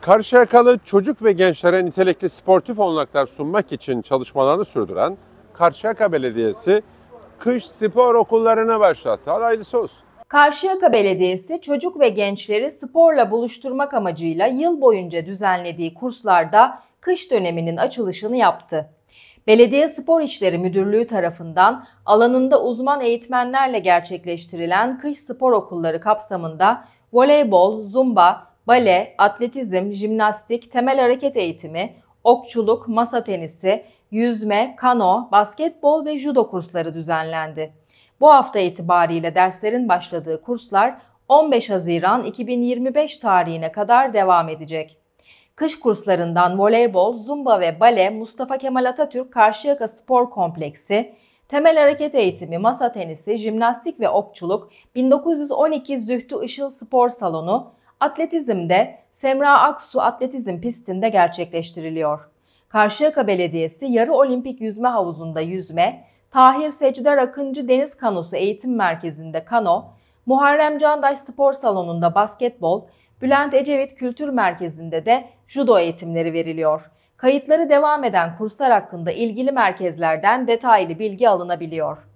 Karşıyakalı çocuk ve gençlere nitelikli sportif olanaklar sunmak için çalışmalarını sürdüren Karşıyaka Belediyesi kış spor okullarına başlattı. Adaylısı olsun. Karşıyaka Belediyesi çocuk ve gençleri sporla buluşturmak amacıyla yıl boyunca düzenlediği kurslarda kış döneminin açılışını yaptı. Belediye Spor İşleri Müdürlüğü tarafından alanında uzman eğitmenlerle gerçekleştirilen kış spor okulları kapsamında voleybol, zumba, bale, atletizm, jimnastik, temel hareket eğitimi, okçuluk, masa tenisi, yüzme, kano, basketbol ve judo kursları düzenlendi. Bu hafta itibariyle derslerin başladığı kurslar 15 Haziran 2025 tarihine kadar devam edecek. Kış kurslarından voleybol, zumba ve bale Mustafa Kemal Atatürk Karşıyaka Spor Kompleksi, temel hareket eğitimi, masa tenisi, jimnastik ve okçuluk, 1912 Zühtü Işıl Spor Salonu, atletizmde Semra Aksu Atletizm pistinde gerçekleştiriliyor. Karşıyaka Belediyesi yarı olimpik yüzme havuzunda yüzme, Tahir Secdar Akıncı Deniz Kanosu Eğitim Merkezi'nde kano, Muharrem Candaş Spor Salonu'nda basketbol, Bülent Ecevit Kültür Merkezi'nde de judo eğitimleri veriliyor. Kayıtları devam eden kurslar hakkında ilgili merkezlerden detaylı bilgi alınabiliyor.